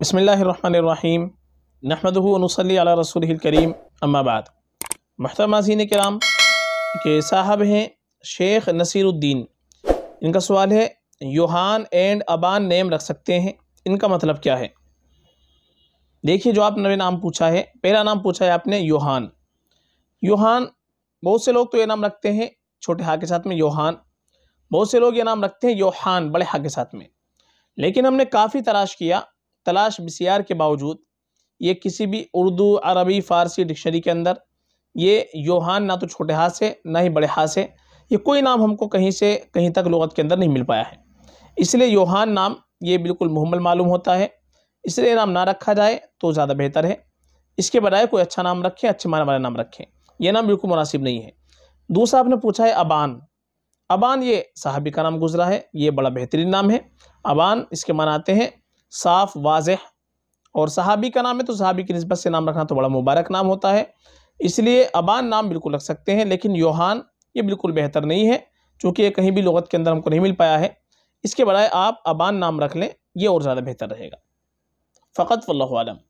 بسم اللہ الرحمن الرحیم نحمده و اللہ علیہ رسول الکریم اما بعد محترم ناظرین کرام کے صاحب ہیں شیخ نصیر الدین ان کا سوال ہے یوہان اینڈ ابان نیم رکھ سکتے ہیں ان کا مطلب کیا ہے دیکھیے جو آپ نے نام پوچھا ہے پہلا نام پوچھا ہے آپ نے یوہان یوہان بہت سے لوگ تو یہ نام رکھتے ہیں چھوٹے ہاں کے ساتھ میں یوہان بہت سے لوگ یہ نام رکھتے ہیں یوہان بڑے ہاں کے ساتھ میں لیکن ہم نے کافی تلاش کیا تلاش بسیار کے باوجود یہ کسی بھی اردو عربی فارسی ڈکشنری کے اندر یہ یوہان نہ تو چھوٹے ہاتھ سے نہ ہی بڑے ہاتھ سے یہ کوئی نام ہم کو کہیں سے کہیں تک لغت کے اندر نہیں مل پایا ہے اس لیے یوہان نام یہ بالکل محمل معلوم ہوتا ہے اس لیے نام نہ رکھا جائے تو زیادہ بہتر ہے اس کے بجائے کوئی اچھا نام رکھیں اچھے معنی والا نام رکھیں یہ نام بالکل مناسب نہیں ہے دوسرا آپ نے پوچھا ہے ابان ابان یہ صحابی کا نام گزرا ہے یہ بڑا بہترین نام ہے ابان اس کے معنی آتے ہیں صاف واضح اور صحابی کا نام ہے تو صحابی کی نسبت سے نام رکھنا تو بڑا مبارک نام ہوتا ہے اس لیے ابان نام بالکل رکھ سکتے ہیں لیکن یوہان یہ بالکل بہتر نہیں ہے چونکہ یہ کہیں بھی لغت کے اندر ہم کو نہیں مل پایا ہے اس کے بجائے آپ ابان نام رکھ لیں یہ اور زیادہ بہتر رہے گا فقط واللہ عالم